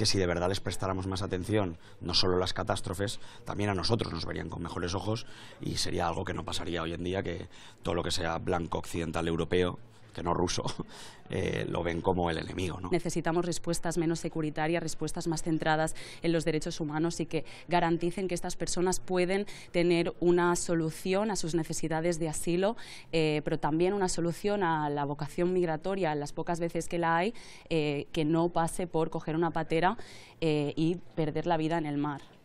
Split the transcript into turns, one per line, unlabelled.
que si de verdad les prestáramos más atención, no solo las catástrofes, también a nosotros nos verían con mejores ojos y sería algo que no pasaría hoy en día, que todo lo que sea blanco occidental europeo que no ruso, eh, lo ven como el enemigo. ¿no?
Necesitamos respuestas menos securitarias, respuestas más centradas en los derechos humanos y que garanticen que estas personas pueden tener una solución a sus necesidades de asilo, eh, pero también una solución a la vocación migratoria, las pocas veces que la hay, eh, que no pase por coger una patera y perder la vida en el mar.